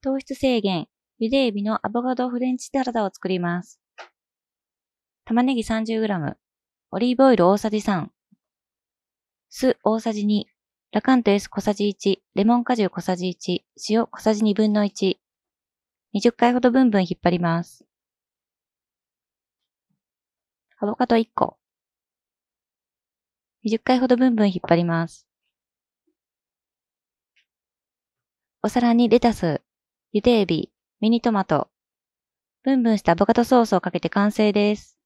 糖質制限、茹でエビのアボカドフレンチサラダを作ります。玉ねぎ 30g、オリーブオイル大さじ3、酢大さじ2、ラカントエス小さじ1、レモン果汁小さじ1、塩小さじ2分の1、20回ほどブンブン引っ張ります。アボカド1個。20回ほどブンブン引っ張ります。お皿にレタス、茹でエビ、ミニトマト、ブンブンしたアボカドソースをかけて完成です。